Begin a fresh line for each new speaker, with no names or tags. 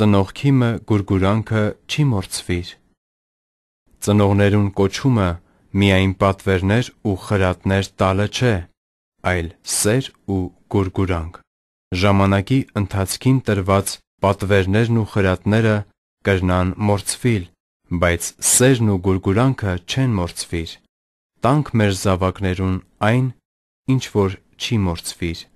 Ծնող քիմը գուրգուրանքը չի մորցվիր։ Ծնողներուն կոչումը միայն պատվերներ ու խրատներ տալը չէ, այլ սեր ու գուրգուրանք։ Ժամանակի ընթացքին տրված պատվերներն ու խրատները կրնան մորցվիլ, բայց սերն ու գուրգուրանքը չեն մորցվիր։ Տանք մեր զավակներուն այն, ինչ որ չի մորցվիր։